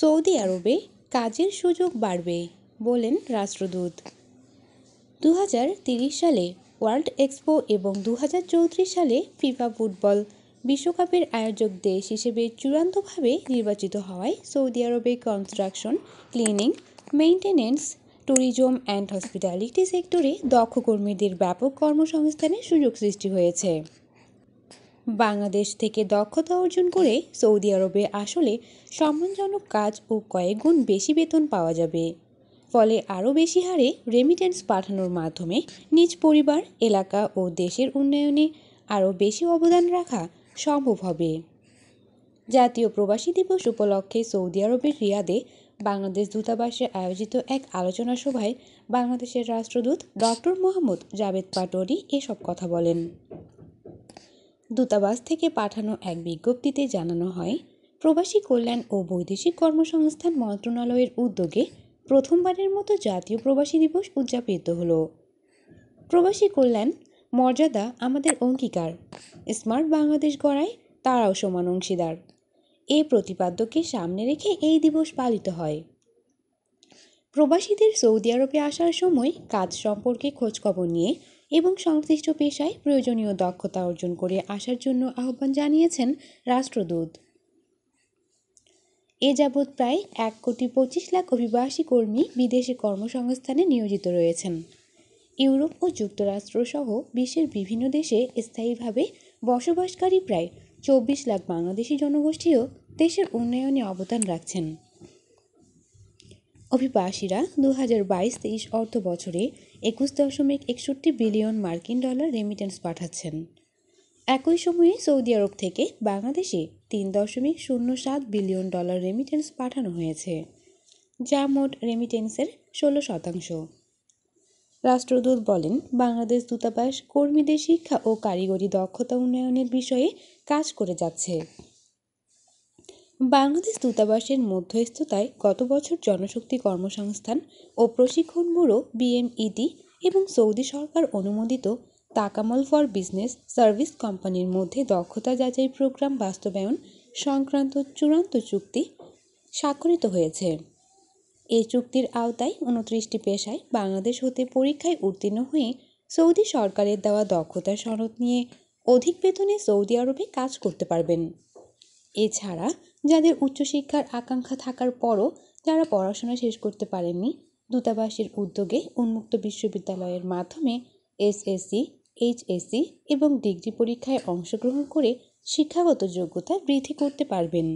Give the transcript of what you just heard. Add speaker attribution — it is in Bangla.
Speaker 1: সৌদি আরবে কাজের সুযোগ বাড়বে বলেন রাষ্ট্রদূত দু সালে ওয়ার্ল্ড এক্সপো এবং দু সালে ফিফা ফুটবল বিশ্বকাপের আয়োজক দেশ হিসেবে চূড়ান্তভাবে নির্বাচিত হওয়ায় সৌদি আরবে construction cleaning maintenance tourism and hospitality সেক্টরে দক্ষ কর্মীদের ব্যাপক কর্মসংস্থানের সুযোগ সৃষ্টি হয়েছে বাংলাদেশ থেকে দক্ষতা অর্জন করে সৌদি আরবে আসলে সম্মানজনক কাজ ও কয়েকগুণ বেশি বেতন পাওয়া যাবে ফলে আরও বেশি হারে রেমিটেন্স পাঠানোর মাধ্যমে নিজ পরিবার এলাকা ও দেশের উন্নয়নে আরও বেশি অবদান রাখা সম্ভব হবে জাতীয় প্রবাসী দিবস উপলক্ষে সৌদি আরবের রিয়াদে বাংলাদেশ দূতাবাসে আয়োজিত এক আলোচনা সভায় বাংলাদেশের রাষ্ট্রদূত ডক্টর মোহাম্মদ জাভেদ পাটোয়ারি এসব কথা বলেন দূতাবাস থেকে পাঠানো এক বিজ্ঞপ্তিতে জানানো হয় প্রবাসী কল্যাণ ও বৈদেশিক কর্মসংস্থান মন্ত্রণালয়ের উদ্যোগে প্রথমবারের মতো জাতীয় প্রবাসী দিবস উদযাপিত হলো প্রবাসী কল্যাণ মর্যাদা আমাদের অঙ্গীকার স্মার্ট বাংলাদেশ গড়ায় তারাও সমান অংশীদার এ প্রতিপাদ্যকে সামনে রেখে এই দিবস পালিত হয় প্রবাসীদের সৌদি আরবে আসার সময় কাজ সম্পর্কে খোঁজখবর নিয়ে এবং সংশ্লিষ্ট পেশায় প্রয়োজনীয় দক্ষতা অর্জন করে আসার জন্য আহ্বান জানিয়েছেন রাষ্ট্রদূত এ যাবৎ প্রায় এক কোটি পঁচিশ লাখ অভিবাসী কর্মী বিদেশে কর্মসংস্থানে নিয়োজিত রয়েছেন ইউরোপ ও যুক্তরাষ্ট্রসহ বিশ্বের বিভিন্ন দেশে স্থায়ীভাবে বসবাসকারী প্রায় চব্বিশ লাখ বাংলাদেশি জনগোষ্ঠীও দেশের উন্নয়নে অবদান রাখছেন অভিবাসীরা দু হাজার বাইশ তেইশ অর্থ বছরে একুশ দশমিক একষট্টি বিলিয়ন মার্কিন ডলার রেমিটেন্স পাঠাচ্ছেন একই সময়ে সৌদি আরব থেকে বাংলাদেশে তিন দশমিক শূন্য সাত বিলিয়ন ডলার রেমিটেন্স পাঠানো হয়েছে যা মোট রেমিটেন্সের ষোলো শতাংশ রাষ্ট্রদূত বলেন বাংলাদেশ দূতাবাস কর্মীদের শিক্ষা ও কারিগরি দক্ষতা উন্নয়নের বিষয়ে কাজ করে যাচ্ছে বাংলাদেশ দূতাবাসের মধ্যস্থতায় গত বছর জনশক্তি কর্মসংস্থান ও প্রশিক্ষণ ব্যুরো বিএমইডি এবং সৌদি সরকার অনুমোদিত তাকামল ফর বিজনেস সার্ভিস কোম্পানির মধ্যে দক্ষতা যাচাই প্রোগ্রাম বাস্তবায়ন সংক্রান্ত চূড়ান্ত চুক্তি স্বাক্ষরিত হয়েছে এই চুক্তির আওতায় উনত্রিশটি পেশায় বাংলাদেশ হতে পরীক্ষায় উত্তীর্ণ হয়ে সৌদি সরকারের দেওয়া দক্ষতা সনদ নিয়ে অধিক বেতনে সৌদি আরবে কাজ করতে পারবেন এছাড়া যাদের উচ্চশিক্ষার আকাঙ্ক্ষা থাকার পরও যারা পড়াশোনা শেষ করতে পারেননি দূতাবাসের উদ্যোগে উন্মুক্ত বিশ্ববিদ্যালয়ের মাধ্যমে এসএসসি এইচএসসি এবং ডিগ্রি পরীক্ষায় অংশগ্রহণ করে শিক্ষাগত যোগ্যতা বৃদ্ধি করতে পারবেন